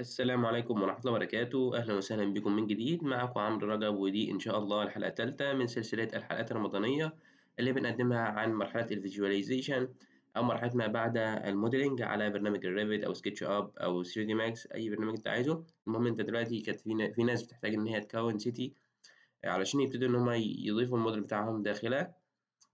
السلام عليكم ورحمة الله وبركاته أهلا وسهلا بكم من جديد معكم عمرو رجب ودي إن شاء الله الحلقة الثالثة من سلسلة الحلقات الرمضانية اللي بنقدمها عن مرحلة الفيجواليزيشن أو مرحلة ما بعد الموديلنج على برنامج الريفت أو سكتش أب أو 3 دي ماكس أي برنامج أنت عايزه المهم أنت دلوقتي كانت في ناس بتحتاج إن هي تكون سيتي علشان يبتدوا إن هما يضيفوا الموديل بتاعهم داخلها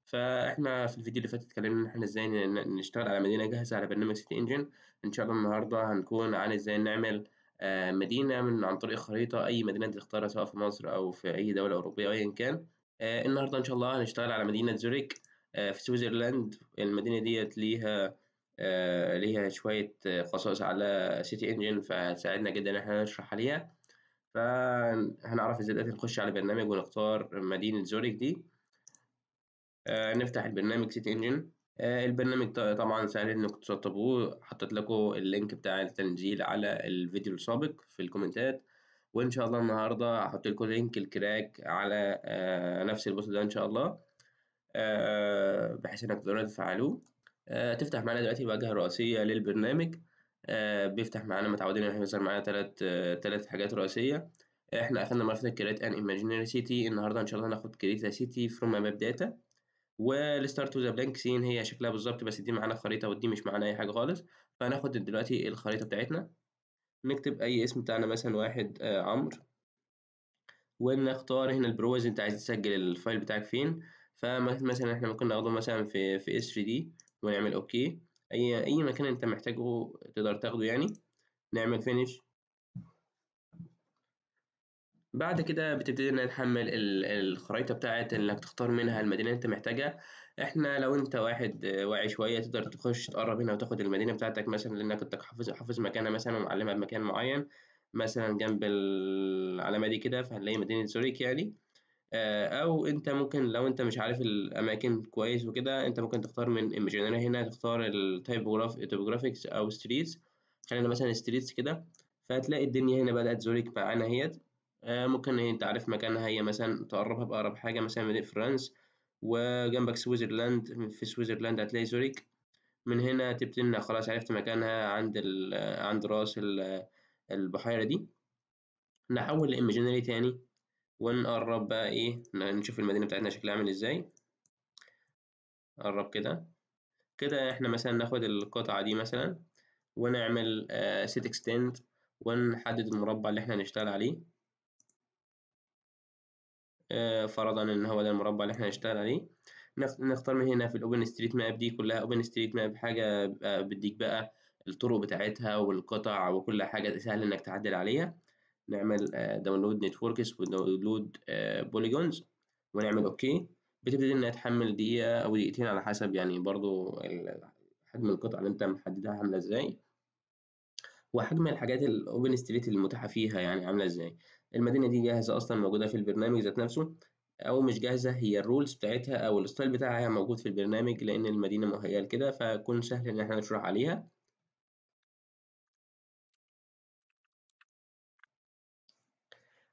فاحنا في الفيديو اللي فات اتكلمنا ان احنا ازاي نشتغل على مدينه جاهزه على برنامج سيتي انجن ان شاء الله النهارده هنكون عن ازاي نعمل آه، مدينه من عن طريق خريطه اي مدينه تختارها سواء في مصر او في اي دوله اوروبيه او ايا كان آه، النهارده ان شاء الله هنشتغل على مدينه زوريك آه، في سويسرلاند المدينه ديت ليها ليها شويه خصائص على سيتي انجن فهتساعدنا جدا ان احنا نشرح عليها فهنعرف ازاي نخش على برنامج ونختار مدينه زوريك دي آه، نفتح البرنامج سيت انجن آه، البرنامج طبعا سهل انك تسطبوه حطيت لكم اللينك بتاع التنزيل على الفيديو السابق في الكومنتات وان شاء الله النهارده هحط لكم لينك الكراك على آه، نفس البوست ده ان شاء الله بحيث انك تقدروا تفعلوه تفتح معانا دلوقتي الواجهه الرئيسيه للبرنامج بيفتح معانا متعودين ان احنا يظهر معانا تلات ثلاث حاجات رئيسيه احنا اخدنا مرحله كريت ان ايماجينري سيتي النهارده ان شاء الله هناخد كريت سيتي فروم ماب داتا والستارت وذ بلانك سين هي شكلها بالظبط بس دي معانا خريطه ودي مش معانا اي حاجه خالص فهناخد دلوقتي الخريطه بتاعتنا نكتب اي اسم بتاعنا مثلا واحد آه عمرو ونختار هنا البروز انت عايز تسجل الفايل بتاعك فين فمثلا احنا ممكن ناخده مثلا في في اس 3 دي ونعمل اوكي اي اي مكان انت محتاجه تقدر تاخده يعني نعمل فينيش بعد كده بتبتدي ان نحمل الخريطة بتاعة إنك تختار منها المدينة اللي أنت محتاجها، إحنا لو أنت واحد واعي شوية تقدر تخش تقرب هنا وتاخد المدينة بتاعتك مثلًا لأنك كنت حافظ حافظ مكانها مثلًا ومعلمها بمكان معين، مثلًا جنب العلامة دي كده فهنلاقي مدينة زوريك يعني، آه، أو أنت ممكن لو أنت مش عارف الأماكن كويس وكده أنت ممكن تختار من Imaginary هنا تختار التايبوجراف أو Streets، خلينا مثلًا Streets كده، فهتلاقي الدنيا هنا بدأت زوريك معانا اهيت آه، ممكن انت عارف مكانها هي مثلا تقربها بأقرب حاجة مثلا مدينة فرنسا وجنبك سويسرلاند في سويسرلاند هتلاقي زوريك من هنا تبتدي انك خلاص عرفت مكانها عند ال عند راس البحيرة دي نحول لإيميجينري تاني ونقرب بقى ايه نشوف المدينة بتاعتنا شكلها عامل ازاي قرب كده كده احنا مثلا ناخد القطعة دي مثلا ونعمل سيت آه، اكستند ونحدد المربع اللي احنا هنشتغل عليه آه، فرضا ان هو ده المربع اللي احنا هنشتغل عليه نختار من هنا في الاوبن ستريت ماب دي كلها اوبن ستريت ماب حاجه بديك بقى الطرق بتاعتها والقطع وكل حاجه سهل انك تعدل عليها نعمل داونلود نتوركس وداونلود بوليجونز ونعمل اوكي بتبتدي انها تحمل دقيقه او دقيقتين على حسب يعني برضو حجم القطع اللي انت محددها عامله ازاي وحجم الحاجات الاوبن ستريت المتاحه فيها يعني عامله ازاي المدينه دي جاهزه اصلا موجوده في البرنامج ذات نفسه او مش جاهزه هي الرولز بتاعتها او الستايل بتاعها موجود في البرنامج لان المدينه مهيئه لكده فكون سهل ان احنا نشرح عليها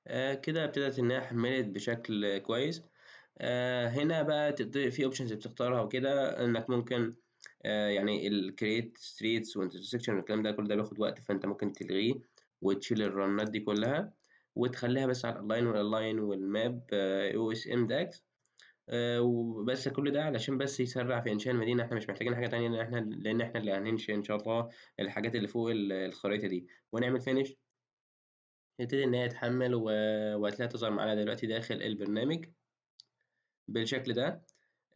آه كده ابتدت انها حملت بشكل كويس آه هنا بقى في اوبشنز بتختارها وكده انك ممكن آه يعني الكريت ستريتس وانترسكشن والكلام ده كل ده بياخد وقت فانت ممكن تلغيه وتشيل الرنات دي كلها وتخليها بس على الالاين والالاين والماب او اس ام داكس وبس كل ده علشان بس يسرع في انشاء المدينه احنا مش محتاجين حاجه تانية لان احنا لان احنا اللي هننشئ ان شاء الله الحاجات اللي فوق الخريطه دي ونعمل فينش نبتدي ان هي تحمل وهتلاقيها تظهر معانا دلوقتي داخل البرنامج بالشكل ده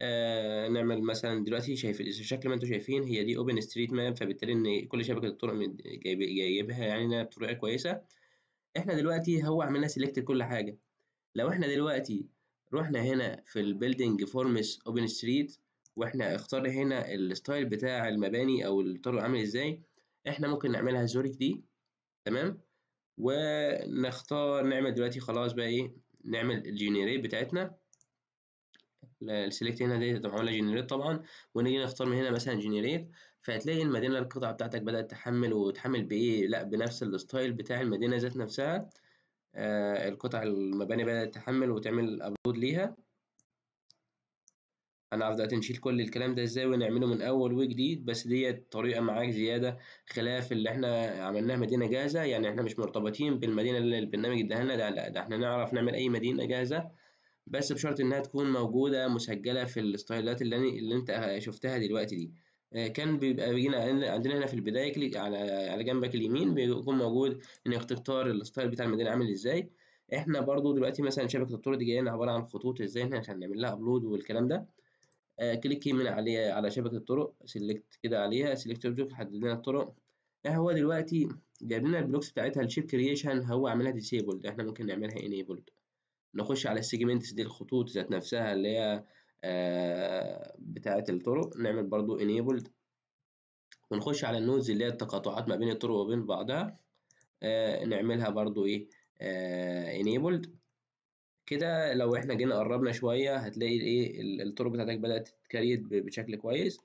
آه نعمل مثلا دلوقتي شايف الشكل ما انتم شايفين هي دي اوبن ستريت ماب فبالتالي ان كل شبكه الطرق جايبها يعني بطريقه كويسه احنا دلوقتي هو عملنا سيلكت كل حاجه لو احنا دلوقتي رحنا هنا في البيلدينج فورمس اوبن ستريت واحنا اختار هنا الستايل بتاع المباني او الطرق عامل ازاي احنا ممكن نعملها زوريك دي تمام ونختار نعمل دلوقتي خلاص بقى ايه نعمل الجينيريت بتاعتنا السلكت هنا ديت معموله جنريت طبعا ونيجي نختار من هنا مثلا جنريت فهتلاقي المدينه القطعه بتاعتك بدات تحمل وتحمل بايه لا بنفس الستايل بتاع المدينه ذات نفسها آه القطع المباني بدات تحمل وتعمل ابلود ليها انا عارف دلوقتي نشيل كل الكلام ده ازاي ونعمله من اول وجديد بس ديت طريقه معاك زياده خلاف اللي احنا عملناها مدينه جاهزه يعني احنا مش مرتبطين بالمدينه اللي البرنامج اداها لنا ده, ده احنا نعرف نعمل اي مدينه جاهزه بس بشرط انها تكون موجوده مسجله في الستايلات اللي, اللي انت شفتها دلوقتي دي آه، كان بيبقى بيجينا عندنا هنا في البدايه كليك على على جنبك اليمين بيكون موجود انك تختار الستايل بتاع المدينه عامل ازاي احنا برضو دلوقتي مثلا شبكه الطرق دي جايه لنا عباره عن خطوط ازاي احنا عشان نعمل لها ابلود والكلام ده آه، كليك يمين عليها على شبكه الطرق سيلكت كده عليها سيلكت اوبجكت حدد لنا الطرق آه، هو دلوقتي جايب لنا البلوكس بتاعتها الشيب كرييشن هو عاملها ديسيبلد احنا ممكن نعملها انيبلد نخش على السيجمنتس دي الخطوط ذات نفسها اللي هي آه، بتاعت الطرق نعمل برضو enabled ونخش على النودز اللي هي التقاطعات ما بين الطرق وبين بعضها آه، نعملها برضو ايه آه enabled كده لو احنا جينا قربنا شوية هتلاقي ايه الطرق بتاعتك بدأت تتكريت بشكل كويس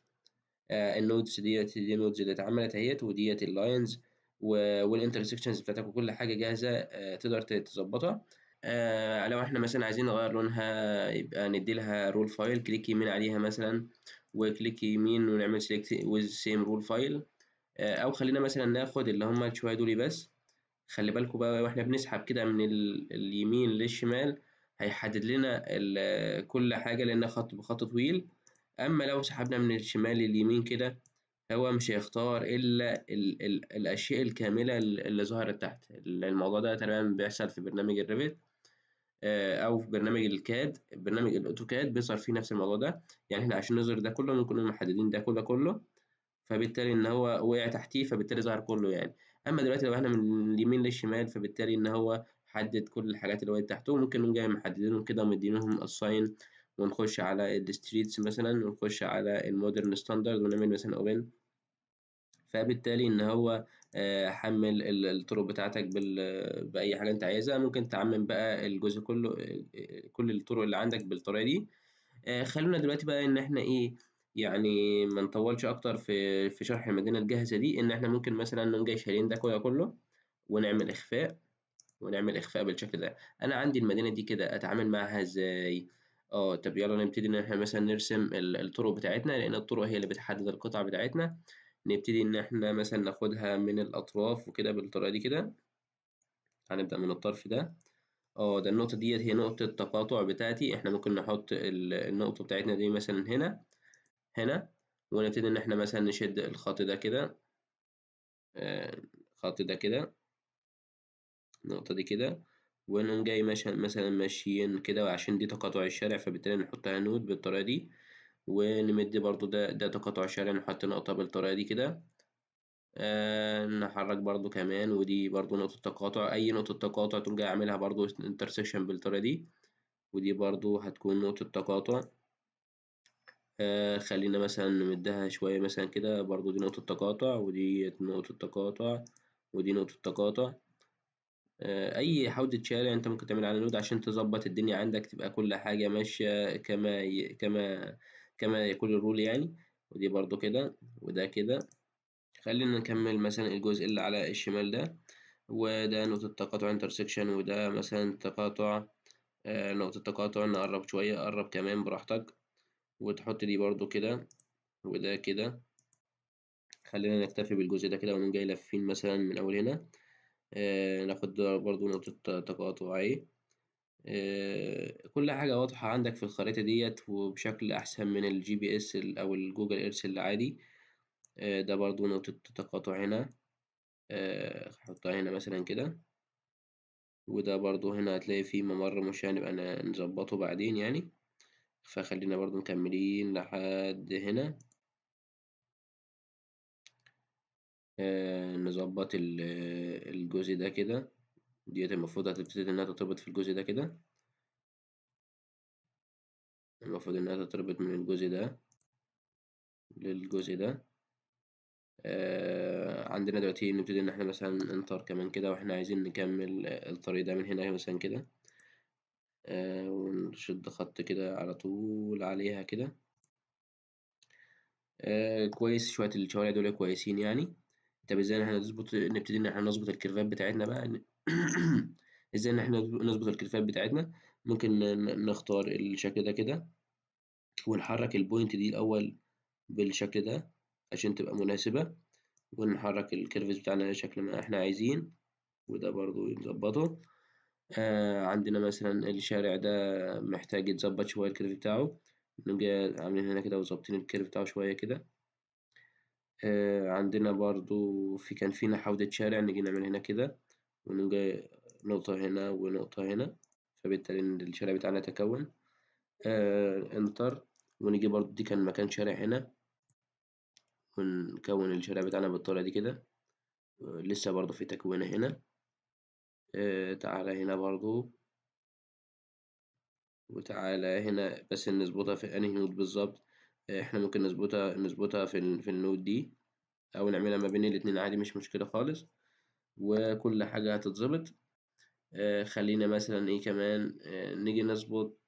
آه، النودز ديت دي النودز اللي اتعملت اهيت وديت اللاينز والانترسكشنز بتاعتك وكل حاجة جاهزة تقدر تظبطها آه لو احنا مثلا عايزين نغير لونها يبقى ندي لها رول فايل كليك يمين عليها مثلا وكليك يمين ونعمل سيلكت ويز سيم رول فايل او خلينا مثلا ناخد اللي هما شويه دول بس خلي بالكوا بقى واحنا بنسحب كده من اليمين للشمال هيحدد لنا كل حاجه لان خط بخط طويل اما لو سحبنا من الشمال لليمين كده هو مش هيختار الا الـ الـ الاشياء الكامله اللي ظهرت تحت الموضوع ده تمام بيحصل في برنامج الريفت آه، او في برنامج الكاد برنامج الاوتوكاد بيظهر فيه نفس الموضوع ده يعني احنا عشان نظهر ده كله ممكن نكون محددين ده كله كله فبالتالي ان هو وقع تحتيه فبالتالي ظهر كله يعني اما دلوقتي لو احنا من اليمين للشمال فبالتالي ان هو حدد كل الحاجات اللي وقعت تحته ممكن نقوم جاي محددينهم كده مدينهم الساين ونخش على الستريتس مثلا ونخش على المودرن ستاندرد ونعمل مثلا اوبن فبالتالي ان هو آه، حمل الطرق بتاعتك بأي حاجة أنت عايزها ممكن تعمم بقى الجزء كله آه، آه، كل الطرق اللي عندك بالطريقة دي خلونا دلوقتي بقى إن إحنا إيه يعني ما نطولش أكتر في في شرح المدينة الجاهزة دي إن إحنا ممكن مثلا نقوم جاي شايلين ده كله كله ونعمل إخفاء ونعمل إخفاء بالشكل ده أنا عندي المدينة دي كده أتعامل معاها إزاي؟ اه طب يلا نبتدي ان احنا مثلا نرسم الطرق بتاعتنا لان الطرق هي اللي بتحدد القطع بتاعتنا نبتدي إن إحنا مثلا ناخدها من الأطراف وكده بالطريقة دي كده هنبدأ من الطرف ده اه ده النقطة ديت هي نقطة التقاطع بتاعتي إحنا ممكن نحط النقطة بتاعتنا دي مثلا هنا هنا ونبتدي إن إحنا مثلا نشد الخط ده كده آه، الخط ده كده النقطة دي كده ونقوم جاي مثلا ماشيين كده وعشان دي تقاطع الشارع فبالتالي نحطها نود بالطريقة دي ونمد برضو ده ده تقاطع شارع نحط نقطة بالطريقة دي كده آه نحرك برضو كمان ودي برضو نقطة تقاطع أي نقطة تقاطع ترجع أعملها برضو إنترسيكشن بالطريقة دي ودي برضو هتكون نقطة تقاطع آه خلينا مثلا نمدها شوية مثلا كده برضو دي نقطة تقاطع ودي نقطة تقاطع ودي نقطة تقاطع آه أي حوض شارع أنت ممكن تعمل على نود عشان تظبط الدنيا عندك تبقى كل حاجة ماشية كما ي... كما كما يقول الرول يعني ودي برضو كده وده كده خلينا نكمل مثلا الجزء اللي على الشمال ده وده نقطة تقاطع انترسكشن وده مثلا تقاطع آه، نقطة تقاطع نقرب شوية قرب كمان براحتك وتحط دي برضو كده وده كده خلينا نكتفي بالجزء ده كده ونقوم جاي لافين مثلا من أول هنا آه، ناخد برضو نقطة تقاطع ايه آه، كل حاجة واضحة عندك في الخريطة ديت وبشكل أحسن من الجي بي اس أو الجوجل ايرس العادي ده برضو نقطة تقاطع هنا هحطها آه، هنا مثلا كده وده برضو هنا هتلاقي فيه ممر مش هنبقى يعني نظبطه بعدين يعني فخلينا برضو مكملين لحد هنا آه، نظبط الجزء ده كده ديت المفروض هتبتدي إنها تتربط في الجزء ده كده المفروض إنها تتربط من الجزء ده للجزء ده آه عندنا دلوقتي نبتدي إن احنا مثلا انتر كمان كده واحنا عايزين نكمل الطريق ده من هنا مثلا كده آه ونشد خط كده على طول عليها كده آه كويس شوية الشوارع دول كويسين يعني طب ازاي احنا نظبط نبتدي ان احنا نظبط الكيرفات بتاعتنا بقى ازاي ان احنا نظبط الكتفات بتاعتنا ممكن نختار الشكل ده كده ونحرك البوينت دي الاول بالشكل ده عشان تبقى مناسبة ونحرك الكيرفز بتاعنا شكل ما احنا عايزين وده برضو نظبطه آه عندنا مثلا الشارع ده محتاج يتظبط شوية الكيرف بتاعه نجي عاملين هنا كده وظابطين الكيرف بتاعه شوية كده آه عندنا برضو في كان فينا حودة شارع نجي نعمل هنا كده جاي نقطة هنا ونقطة هنا فبالتالي الشارع بتاعنا تكون آه انتر ونيجي برضو دي كان مكان شارع هنا ونكون الشارع بتاعنا بالطريقة دي كده لسه برضو في تكوينة هنا آه تعالى هنا برضو وتعالى هنا بس نظبطها في انهي نود بالظبط آه، احنا ممكن نظبطها نظبطها في, في النود دي او نعملها ما بين الاتنين عادي مش مشكلة خالص وكل حاجة هتتظبط آه، خلينا مثلا ايه كمان آه، نيجي نظبط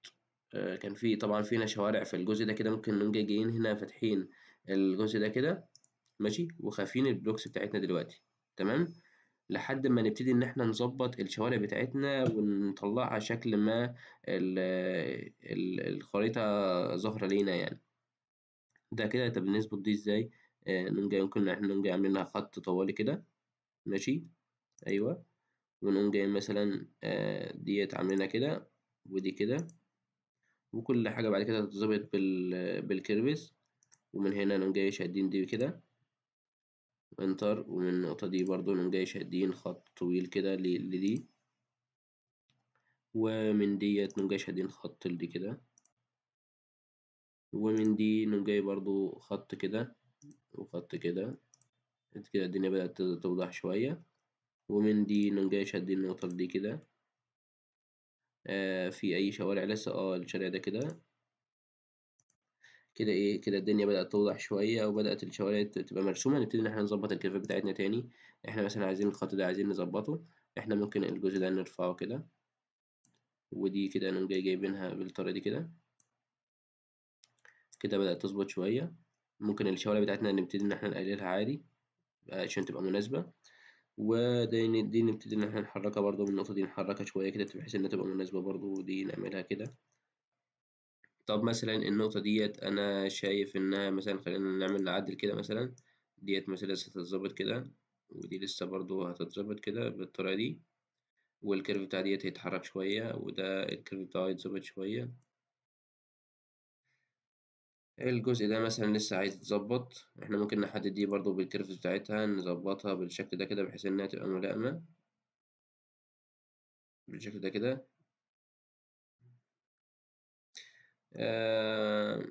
آه، كان في طبعا فينا شوارع في الجزء ده كده ممكن نبقى جايين هنا فاتحين الجزء ده كده ماشي وخافين البلوكس بتاعتنا دلوقتي تمام لحد ما نبتدي ان احنا نظبط الشوارع بتاعتنا ونطلعها شكل ما ال ال الخريطة ظاهرة لينا يعني ده كده طب نظبط دي ازاي آه نقوم ممكن احنا نقوم عاملينها خط طوالي كده ماشي أيوه ونقوم جايين مثلا آه، ديت عاملينها كده ودي كده وكل حاجة بعد كده تتظبط بالكيرفز ومن هنا نقوم جاي شادين دي كده انتر ومن النقطة دي برضو نقوم جاي شادين خط طويل كده لدي ومن ديت نقوم جاي شادين خط لدي كده ومن دي نقوم جاي برضو خط كده وخط كده كده الدنيا بدأت توضح شوية ومن دي نقوم جاي شادين النقطة دي كده آه في أي شوارع لسه اه الشارع ده كده كده ايه كده الدنيا بدأت توضح شوية وبدأت الشوارع تبقى مرسومة نبتدي إن احنا نظبط الكيرفات بتاعتنا تاني احنا مثلا عايزين الخط ده عايزين نظبطه احنا ممكن الجزء ده نرفعه كده ودي كده انا جاي جايبينها بالطريقة دي كده كده بدأت تظبط شوية ممكن الشوارع بتاعتنا نبتدي إن احنا نقللها عادي عشان تبقى مناسبة ودي دي نبتدي ان احنا نحركها برضو من النقطة دي نحركها شوية كده بحيث انها تبقى مناسبة برضو دي نعملها كده طب مثلا النقطة ديت انا شايف انها مثلا خلينا نعمل نعدل كده مثلا ديت مثلا لسه هتتظبط كده ودي لسه برضو هتتظبط كده بالطريقة دي والكيرف بتاع ديت هيتحرك شوية وده الكيرف بتاعه هيتظبط شوية الجزء ده مثلا لسه عايز يتظبط احنا ممكن نحدد دي برضو بالكيرفز بتاعتها نظبطها بالشكل ده كده بحيث انها تبقى ملائمة بالشكل ده كده آه،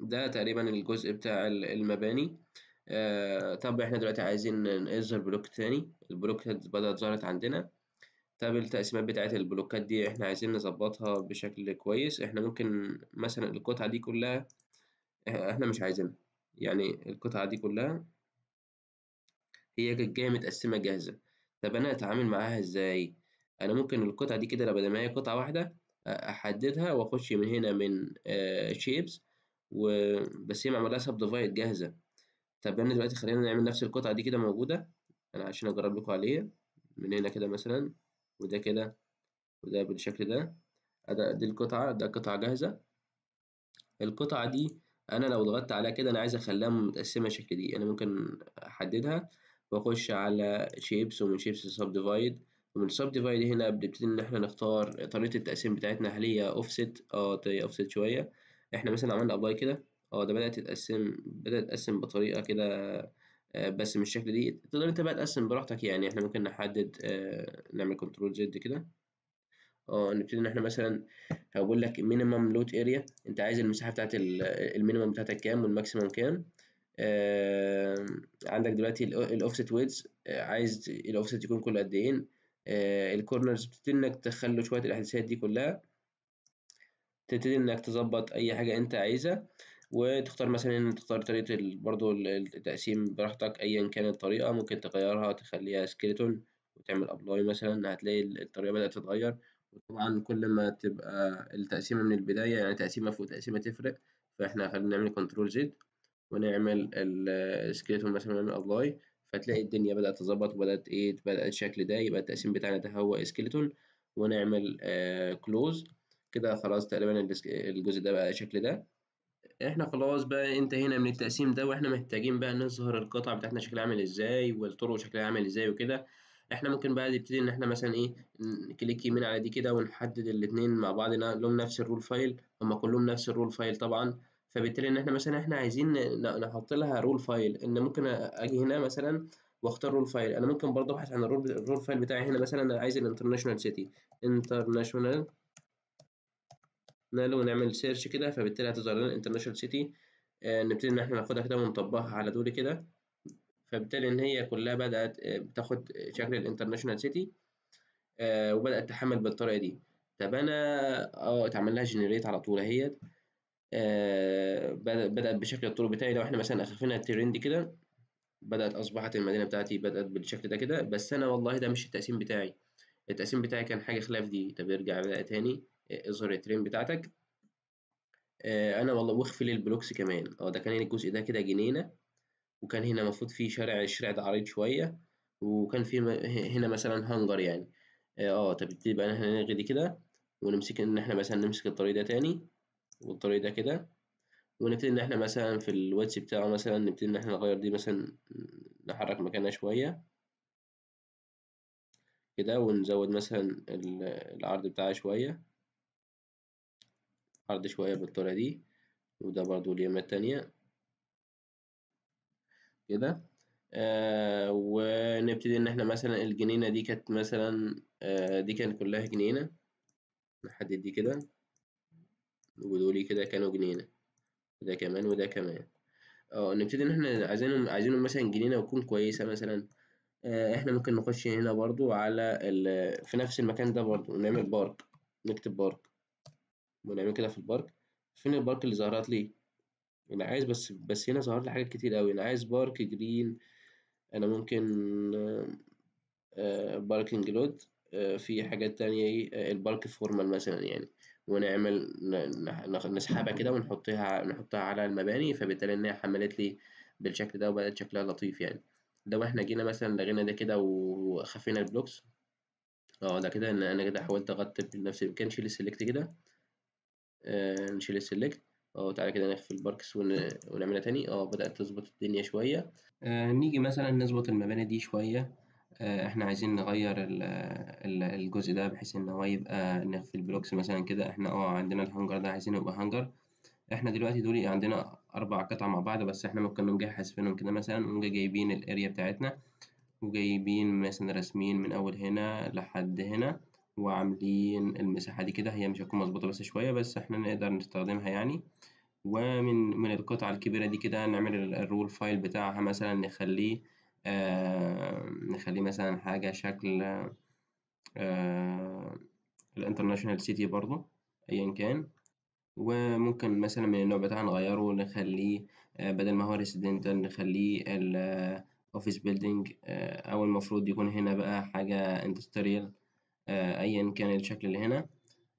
ده تقريبا الجزء بتاع المباني آه، طب احنا دلوقتي عايزين نظهر بلوك تاني البلوكات بدأت ظهرت عندنا طب التقسيمات بتاعت البلوكات دي احنا عايزين نظبطها بشكل كويس احنا ممكن مثلا القطعة دي كلها آه، احنا مش عايزينها يعني القطعة دي كلها هي جاية متقسمة جاهزة طب أنا أتعامل معاها إزاي؟ أنا ممكن القطعة دي كده بدل ما هي قطعة واحدة أحددها وأخش من هنا من شيبس آه، و... بس هي معمولها سب ديفايد جاهزة طب أنا دلوقتي خلينا نعمل نفس القطعة دي كده موجودة أنا عشان أجرب لكم عليها من هنا كده مثلا وده كده وده بالشكل ده ده دي القطعة ده قطعة جاهزة القطعة دي انا لو ضغطت على كده انا عايز اخليها متقسمه الشكل دي انا ممكن احددها واخش على شيبس ومن شيبس سب ديفايد ومن سب ديفايد هنا بنبتدي ان احنا نختار طريقه التقسيم بتاعتنا هل هي اوفست اه هي طيب، اوفست شويه احنا مثلا عملنا ابلاي كده اه ده بدات تتقسم بدات تتقسم بطريقه كده آه، بس مش الشكل دي تقدر انت بقى تقسم براحتك يعني احنا ممكن نحدد آه، نعمل كنترول زد كده اه نبتدي ان احنا مثلا هقول لك مينيمم لوت اريا انت عايز المساحه بتاعت المينيمم بتاعتك كام والماكسيمم كام آه عندك دلوقتي الاوفست ويدز آه، عايز الاوفست يكون كله قد ايه آه، الكورنرز بتبتدي انك تخلوا شويه الاحداثيات دي كلها تبتدي انك تظبط اي حاجه انت عايزها وتختار مثلا تختار طريقه برضو التقسيم براحتك ايا كانت الطريقه ممكن تغيرها تخليها سكيلتون وتعمل ابلاي مثلا هتلاقي الطريقه بدات تتغير وطبعا كل ما تبقى التقسيمة من البداية يعني تقسيمة فوق تقسيمة تفرق فاحنا خلينا نعمل كنترول زد ونعمل السكيلتون مثلا نعمل ابلاي فتلاقي الدنيا بدأت تظبط وبدأت ايه بدأ الشكل ده يبقى التقسيم بتاعنا ده هو سكيلتون ونعمل كلوز آه، كده خلاص تقريبا الجزء ده بقى الشكل ده احنا خلاص بقى انتهينا من التقسيم ده واحنا محتاجين بقى نظهر القطع بتاعتنا شكلها عامل ازاي والطرق شكلها عامل ازاي وكده احنا ممكن بقى نبتدي ان احنا مثلا ايه نكليك يمين على دي كده ونحدد الاثنين مع بعض لهم نفس الرول فايل هما كلهم نفس الرول فايل طبعا فبالتالي ان احنا مثلا احنا عايزين نحط لها رول فايل ان ممكن اجي هنا مثلا واختار رول فايل انا ممكن برضه ابحث عن الرول فايل بتاعي هنا مثلا انا عايز الانترناشونال سيتي انترناشونال نالو ونعمل سيرش كده فبالتالي هتظهر لنا الانترناشونال سيتي آه، نبتدي ان احنا ناخدها كده ونطبقها على دول كده فبالتالي ان هي كلها بدات آه، بتاخد شكل الانترناشونال سيتي آه، وبدات تحمل بالطريقه دي طب انا اه اتعمل لها جنريت على طول اهيت آه، بدات بشكل الطرق بتاعي لو احنا مثلا اخفنا الترند كده بدات اصبحت المدينه بتاعتي بدات بالشكل ده كده بس انا والله ده مش التقسيم بتاعي التقسيم بتاعي كان حاجه خلاف دي طب ارجع بقى تاني اظهر الترند بتاعتك انا والله واخفي البلوكس كمان اه ده كان الجزء ده كده جنينه وكان هنا المفروض في شارع الشارع ده عريض شوية وكان في هنا مثلا هنجر يعني اه, آه، طب تبقى احنا نلغي دي كده ونمسك ان احنا مثلا نمسك الطريق ده تاني والطريق ده كده ونبتدي ان احنا مثلا في الواتس بتاعه مثلا نبتدي ان احنا نغير دي مثلا نحرك مكانها شوية كده ونزود مثلا العرض بتاعها شوية عرض شوية بالطريقة دي وده برضو اليمة التانية كده آه ونبتدي ان احنا مثلا الجنينه دي كانت مثلا آه دي كانت كلها جنينه نحدد دي كده ودولي كده كانوا جنينه وده كمان وده كمان اه نبتدي ان احنا عايزينهم عايزينهم مثلا جنينه وتكون كويسه مثلا آه احنا ممكن نخش هنا برضو على في نفس المكان ده برضو ونعمل بارك نكتب بارك ونعمل كده في البارك فين البارك اللي ظهرت لي انا عايز بس بس هنا ظهر لي حاجات كتير قوي انا عايز بارك جرين انا ممكن آه، باركنج لود آه، في حاجات تانية ايه البارك فورمال مثلا يعني ونعمل نسحبها كده ونحطها نحطها على المباني فبالتالي ان هي حملت لي بالشكل ده وبقت شكلها لطيف يعني لو احنا جينا مثلا لغينا ده كده وخفينا البلوكس اه ده كده ان انا كده حاولت اغطي بنفسي كان شيل السلكت كده نشيل آه، السلكت اه تعالى كده نقفل الباركس ونعملها تاني اه بدأت تظبط الدنيا شوية آه نيجي مثلا نظبط المباني دي شوية آه احنا عايزين نغير الجزء ده بحيث ان هو يبقى نقفل بلوكس مثلا كده احنا اه عندنا الهانجر ده عايزينه يبقى هانجر احنا دلوقتي دول عندنا اربع قطع مع بعض بس احنا ممكن نقوم جاي حاسبينهم كده مثلا ونجي جايبين الاريا بتاعتنا وجايبين مثلا رسمين من اول هنا لحد هنا وعاملين المساحة دي كده هي مش هتكون مظبوطة بس شوية بس إحنا نقدر نستخدمها يعني ومن من القطعة الكبيرة دي كده نعمل الرول فايل بتاعها مثلا نخليه آه نخليه مثلا حاجة شكل آه الانترناشونال سيتي برضو أيا كان وممكن مثلا من النوع بتاعها نغيره ونخليه آه بدل ما هو ريسيدنتال نخليه الاوفيس آه، بيلدينج آه او المفروض يكون هنا بقى حاجة اندستريال آه، ايا كان الشكل اللي هنا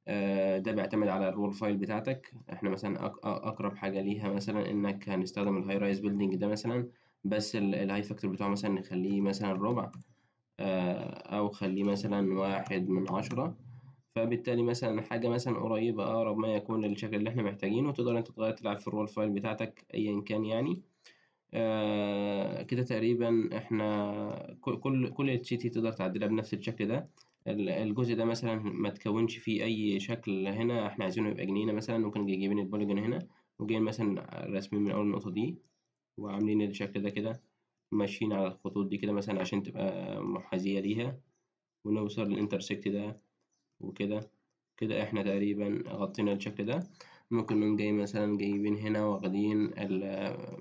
آه، ده بيعتمد على الرول فايل بتاعتك احنا مثلا اقرب حاجه ليها مثلا انك هنستخدم الهاي رايز بيلدينج ده مثلا بس الهاي فاكتور بتاعه مثلا نخليه مثلا ربع آه، او خليه مثلا واحد من عشرة فبالتالي مثلا حاجه مثلا قريبه اقرب ما يكون للشكل اللي احنا محتاجينه تقدر انت تغير تلعب في الرول فايل بتاعتك ايا كان يعني آه كده تقريبا احنا كل كل تي تقدر تعدلها بنفس الشكل ده الجزء ده مثلا ما تكونش فيه أي شكل هنا إحنا عايزينه يبقى جنينة مثلا ممكن جايبين البوليجون هنا وجايين مثلا راسمين من أول النقطة دي وعاملين الشكل ده كده ماشيين على الخطوط دي كده مثلا عشان تبقى محاذية ليها ونوصل للإنترسكت ده وكده كده إحنا تقريبا غطينا الشكل ده ممكن نقوم جاي مثلا جايبين هنا واخدين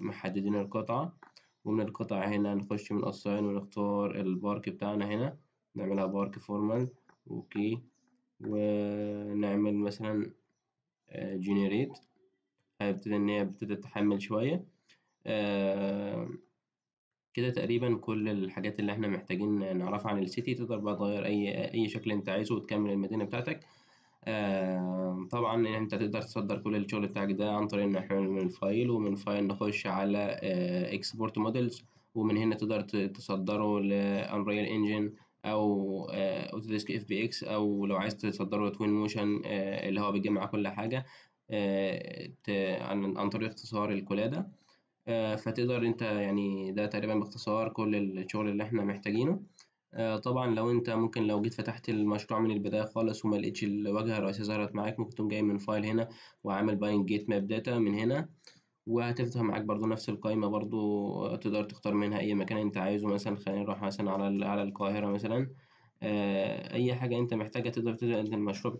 محددين القطعة ومن القطع هنا نخش من الأساين ونختار البارك بتاعنا هنا نعملها بارك فورمال اوكي ونعمل مثلا جينيريت آه، هيبتدي ان هي ابتدت تحمل شويه آه، كده تقريبا كل الحاجات اللي احنا محتاجين نعرفها عن السيتي تقدر بقى تغير اي اي شكل انت عايزه وتكمل المدينه بتاعتك آه، طبعا انت تقدر تصدر كل الشغل بتاعك ده عن طريق ان احنا من الفايل ومن فايل نخش على اكسبورت مودلز ومن هنا تقدر تصدره لانريال انجن او آه، اوتوديسك اف بي اكس او لو عايز تصدره توين موشن اللي هو بيجمع كل حاجه آه، عن طريق اختصار الكولاده آه، فتقدر انت يعني ده تقريبا باختصار كل الشغل اللي احنا محتاجينه طبعا لو انت ممكن لو جيت فتحت المشروع من البدايه خالص وما لقيتش الواجهه الرئيسيه ظهرت معاك ممكن تقوم جاي من فايل هنا وعامل باين جيت ماب داتا من هنا وهتفتح معاك برضو نفس القايمة برضو تقدر تختار منها أي مكان أنت عايزه مثلا خلينا نروح مثلا على على القاهرة مثلا آه، أي حاجة أنت محتاجها تقدر تبدأ أنت المشروع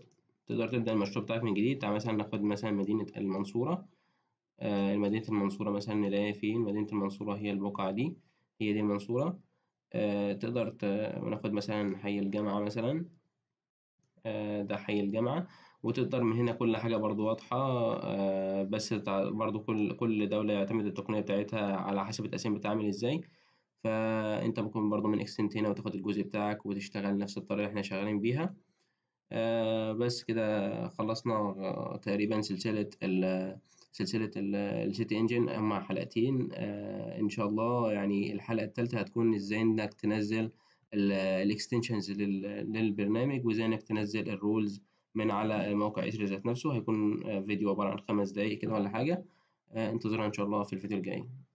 تقدر تبدأ المشروع بتاعك من جديد تعال مثلا ناخد مثلا مدينة المنصورة آه، مدينة المنصورة مثلا نلاقيها فين مدينة المنصورة هي البقعة دي هي دي المنصورة آه، تقدر ناخد مثلا حي الجامعة مثلا ده حي الجامعة وتقدر من هنا كل حاجة برضو واضحة آه، بس برضو كل كل دولة يعتمد التقنية بتاعتها على حسب التقسيم بتاعها عامل ازاي فأنت ممكن برضو من اكستنت هنا وتاخد الجزء بتاعك وتشتغل نفس الطريقة اللي احنا شغالين بيها آه، بس كده خلصنا آه، تقريبا سلسلة ال سلسلة السيتي انجن مع حلقتين آه ان شاء الله يعني الحلقة التالتة هتكون ازاي انك تنزل الاكستنشنز للبرنامج وازاي انك تنزل الرولز من على موقع إجري ذات نفسه هيكون آه، فيديو عبارة عن خمس دقايق كده ولا حاجة آه، انتظرونا إن شاء الله في الفيديو الجاي